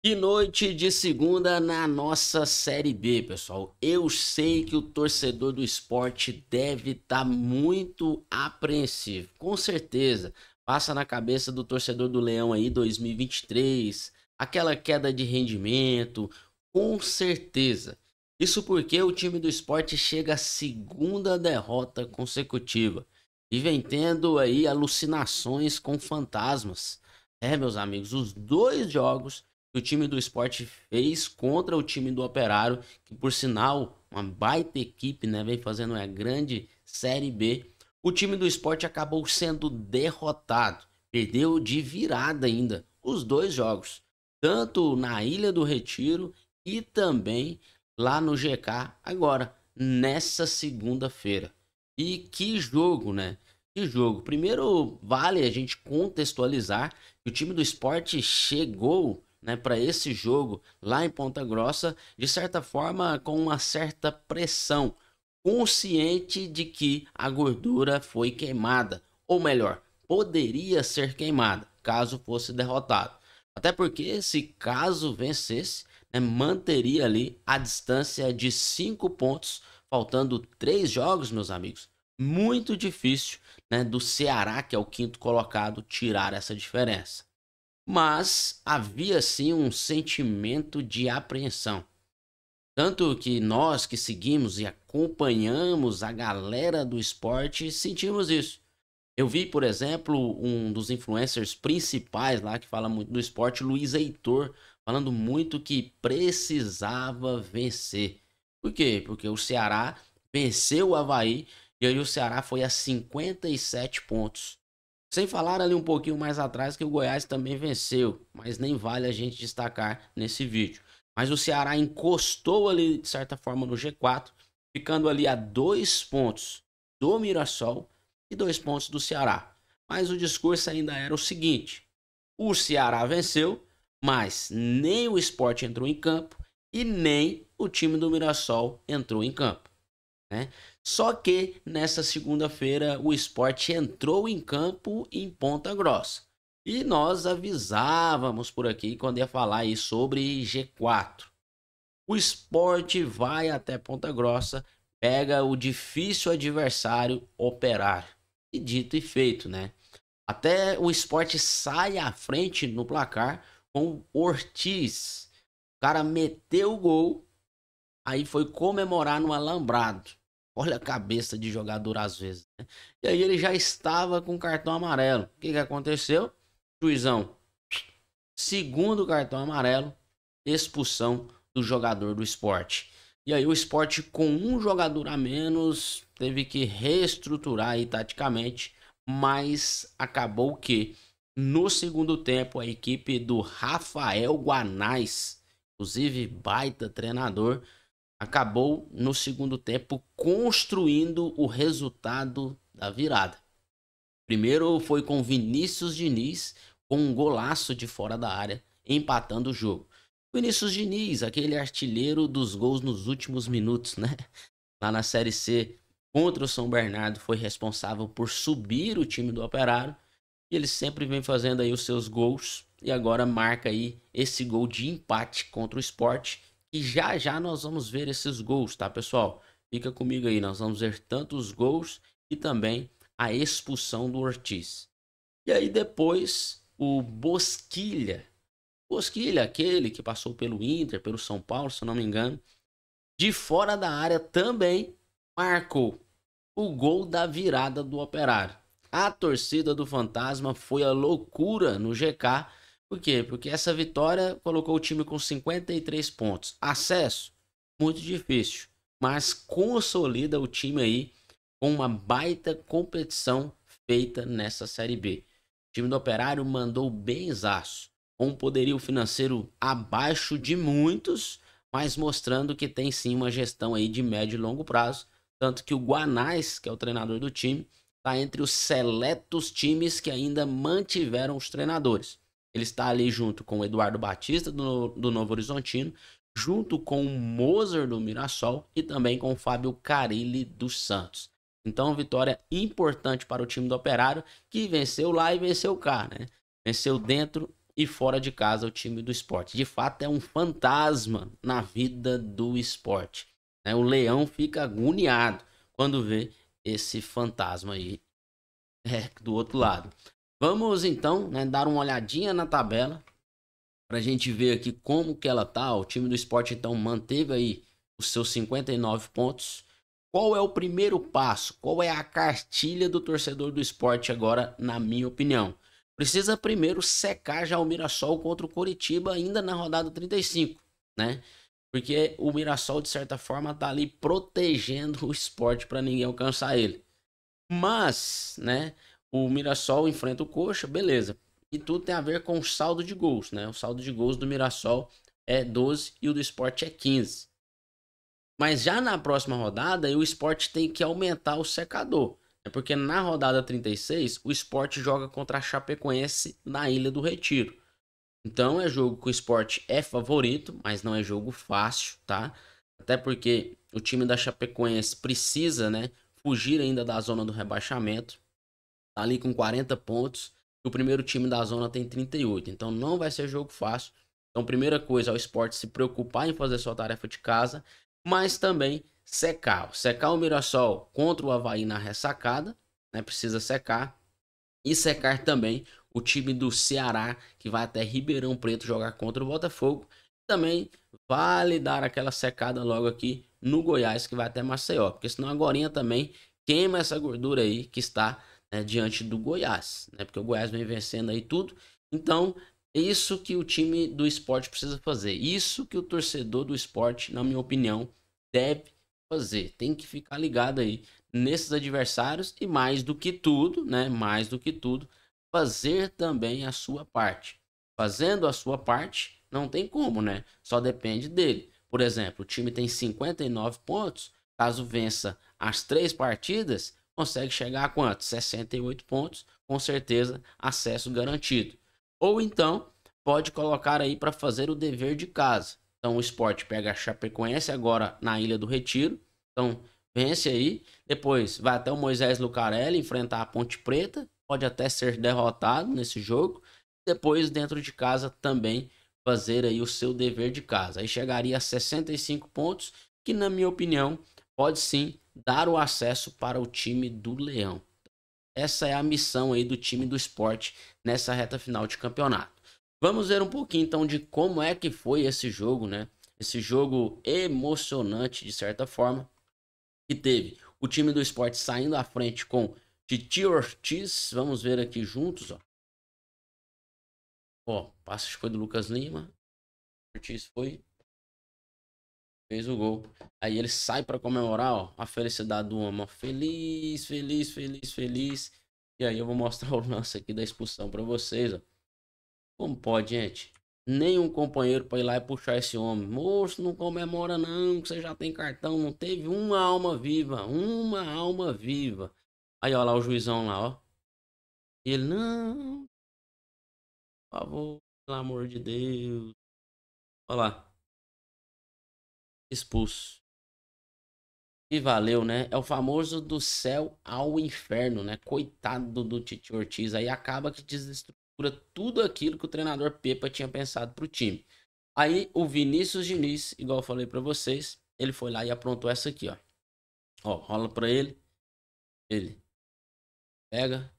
Que noite de segunda na nossa Série B, pessoal. Eu sei que o torcedor do esporte deve estar tá muito apreensivo, com certeza. Passa na cabeça do torcedor do Leão aí 2023, aquela queda de rendimento, com certeza. Isso porque o time do esporte chega à segunda derrota consecutiva e vem tendo aí alucinações com fantasmas. É, meus amigos, os dois jogos que o time do esporte fez contra o time do Operário, que por sinal, uma baita equipe, né? Vem fazendo a grande Série B. O time do esporte acabou sendo derrotado. Perdeu de virada ainda os dois jogos. Tanto na Ilha do Retiro e também lá no GK agora, nessa segunda-feira. E que jogo, né? Que jogo. Primeiro, vale a gente contextualizar que o time do esporte chegou né, para esse jogo lá em Ponta Grossa, de certa forma com uma certa pressão, consciente de que a gordura foi queimada, ou melhor, poderia ser queimada caso fosse derrotado. Até porque, se caso vencesse, né, manteria ali a distância de 5 pontos, faltando 3 jogos, meus amigos. Muito difícil né, do Ceará, que é o quinto colocado, tirar essa diferença mas havia sim um sentimento de apreensão. Tanto que nós que seguimos e acompanhamos a galera do esporte sentimos isso. Eu vi, por exemplo, um dos influencers principais lá que fala muito do esporte, Luiz Heitor, falando muito que precisava vencer. Por quê? Porque o Ceará venceu o Havaí e aí o Ceará foi a 57 pontos. Sem falar ali um pouquinho mais atrás que o Goiás também venceu, mas nem vale a gente destacar nesse vídeo. Mas o Ceará encostou ali de certa forma no G4, ficando ali a dois pontos do Mirassol e dois pontos do Ceará. Mas o discurso ainda era o seguinte: o Ceará venceu, mas nem o esporte entrou em campo e nem o time do Mirassol entrou em campo. Né? Só que nessa segunda-feira o esporte entrou em campo em Ponta Grossa. E nós avisávamos por aqui quando ia falar aí sobre G4. O esporte vai até Ponta Grossa, pega o difícil adversário Operário. E dito e feito, né? Até o esporte sai à frente no placar com Ortiz. O cara meteu o gol, aí foi comemorar no alambrado. Olha a cabeça de jogador às vezes. Né? E aí ele já estava com cartão amarelo. O que, que aconteceu? Juizão, segundo cartão amarelo, expulsão do jogador do esporte. E aí o esporte com um jogador a menos teve que reestruturar aí taticamente, mas acabou que no segundo tempo a equipe do Rafael Guanais, inclusive baita treinador, acabou no segundo tempo construindo o resultado da virada. Primeiro foi com Vinícius Diniz com um golaço de fora da área, empatando o jogo. Vinícius Diniz, aquele artilheiro dos gols nos últimos minutos, né? Lá na Série C contra o São Bernardo, foi responsável por subir o time do Operário. E ele sempre vem fazendo aí os seus gols e agora marca aí esse gol de empate contra o esporte e já já nós vamos ver esses gols, tá, pessoal? Fica comigo aí, nós vamos ver tanto os gols e também a expulsão do Ortiz. E aí depois o Bosquilha. Bosquilha, aquele que passou pelo Inter, pelo São Paulo, se eu não me engano, de fora da área também marcou o gol da virada do Operário. A torcida do Fantasma foi a loucura no GK por quê? Porque essa vitória colocou o time com 53 pontos. Acesso? Muito difícil. Mas consolida o time aí com uma baita competição feita nessa Série B. O time do Operário mandou bem zaço, com um poderio financeiro abaixo de muitos, mas mostrando que tem sim uma gestão aí de médio e longo prazo. Tanto que o Guanais, que é o treinador do time, está entre os seletos times que ainda mantiveram os treinadores. Ele está ali junto com o Eduardo Batista do, do Novo Horizontino, junto com o Moser do Mirassol e também com o Fábio Carilli do Santos. Então, vitória importante para o time do Operário, que venceu lá e venceu cá, né? Venceu dentro e fora de casa o time do esporte. De fato, é um fantasma na vida do esporte. Né? O leão fica agoniado quando vê esse fantasma aí é, do outro lado. Vamos então né, dar uma olhadinha na tabela para a gente ver aqui como que ela tá. O time do esporte então manteve aí os seus 59 pontos. Qual é o primeiro passo? Qual é a cartilha do torcedor do esporte agora, na minha opinião? Precisa primeiro secar já o Mirassol contra o Coritiba ainda na rodada 35, né? Porque o Mirassol, de certa forma, tá ali protegendo o esporte para ninguém alcançar ele. Mas, né? o Mirassol enfrenta o Coxa, beleza. E tudo tem a ver com o saldo de gols, né? O saldo de gols do Mirassol é 12 e o do esporte é 15. Mas já na próxima rodada, o esporte tem que aumentar o secador. Né? Porque na rodada 36, o esporte joga contra a Chapecoense na Ilha do Retiro. Então é jogo que o esporte é favorito, mas não é jogo fácil, tá? Até porque o time da Chapecoense precisa, né? Fugir ainda da zona do rebaixamento tá ali com 40 pontos. O primeiro time da zona tem 38. Então não vai ser jogo fácil. Então, primeira coisa é o esporte se preocupar em fazer sua tarefa de casa, mas também secar. Secar o Mirassol contra o Havaí na ressacada, né? Precisa secar. E secar também o time do Ceará, que vai até Ribeirão Preto jogar contra o Botafogo. Também vale dar aquela secada logo aqui no Goiás, que vai até Maceió. Porque senão agora também queima essa gordura aí que está né, diante do Goiás, né, porque o Goiás vem vencendo aí tudo. Então, é isso que o time do esporte precisa fazer. Isso que o torcedor do esporte, na minha opinião, deve fazer. Tem que ficar ligado aí nesses adversários e mais do que tudo, né? Mais do que tudo, fazer também a sua parte. Fazendo a sua parte, não tem como, né? Só depende dele. Por exemplo, o time tem 59 pontos. Caso vença as três partidas, consegue chegar a quanto? 68 pontos, com certeza acesso garantido. Ou então, pode colocar aí para fazer o dever de casa. Então o esporte pega a Chapecoense agora na Ilha do Retiro. Então vence aí. Depois vai até o Moisés Lucarelli enfrentar a Ponte Preta. Pode até ser derrotado nesse jogo. Depois dentro de casa também fazer aí o seu dever de casa. Aí chegaria a 65 pontos, que na minha opinião pode sim dar o acesso para o time do Leão. Essa é a missão aí do time do esporte nessa reta final de campeonato. Vamos ver um pouquinho então de como é que foi esse jogo, né? Esse jogo emocionante de certa forma, que teve o time do esporte saindo à frente com Titi Ortiz. Vamos ver aqui juntos, ó. Ó, passe foi do Lucas Lima. Ortiz foi fez o gol. Aí ele sai para comemorar, ó, a felicidade do homem, ó, feliz, feliz, feliz, feliz. E aí eu vou mostrar o lance aqui da expulsão para vocês, ó. Como pode, gente? Nenhum companheiro para ir lá e puxar esse homem. Moço, não comemora não, que você já tem cartão. Não teve uma alma viva, uma alma viva. Aí, ó lá o juizão lá, ó. E ele, não, por favor, pelo amor de Deus. Olha lá expulso. E valeu, né? É o famoso do céu ao inferno, né? Coitado do Tite Ortiz. Aí acaba que desestrutura tudo aquilo que o treinador Pepa tinha pensado pro time. Aí o Vinícius Diniz, igual eu falei para vocês, ele foi lá e aprontou essa aqui, ó. Ó, rola pra ele. Ele pega,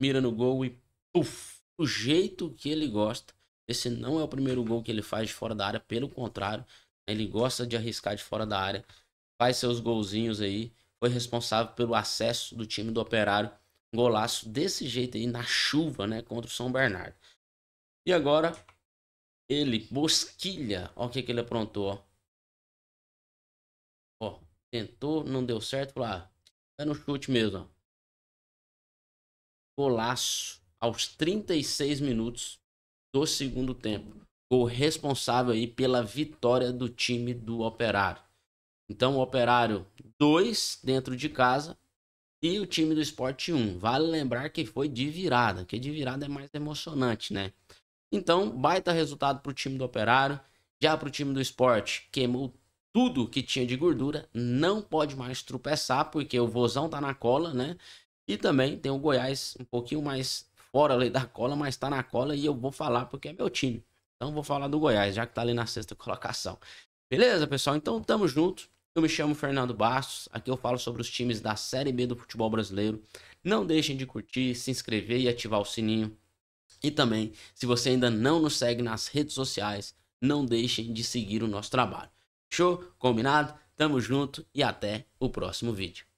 mira no gol e puf! Do jeito que ele gosta. Esse não é o primeiro gol que ele faz de fora da área, pelo contrário, ele gosta de arriscar de fora da área. Faz seus golzinhos aí. Foi responsável pelo acesso do time do Operário. Um golaço desse jeito aí, na chuva, né? Contra o São Bernardo. E agora, ele, Bosquilha. Olha o que, que ele aprontou, ó. ó. tentou, não deu certo. lá, ah, tá é no chute mesmo, ó. Golaço aos 36 minutos do segundo tempo ficou responsável aí pela vitória do time do Operário. Então, o Operário 2 dentro de casa e o time do Esporte 1. Um. Vale lembrar que foi de virada, que de virada é mais emocionante, né? Então, baita resultado para o time do Operário. Já para o time do Esporte, queimou tudo que tinha de gordura. Não pode mais tropeçar, porque o vozão tá na cola, né? E também tem o Goiás um pouquinho mais fora da cola, mas tá na cola e eu vou falar porque é meu time. Então vou falar do Goiás, já que tá ali na sexta colocação. Beleza, pessoal? Então tamo junto. Eu me chamo Fernando Bastos. Aqui eu falo sobre os times da Série B do futebol brasileiro. Não deixem de curtir, se inscrever e ativar o sininho. E também, se você ainda não nos segue nas redes sociais, não deixem de seguir o nosso trabalho. Show? Combinado? Tamo junto e até o próximo vídeo.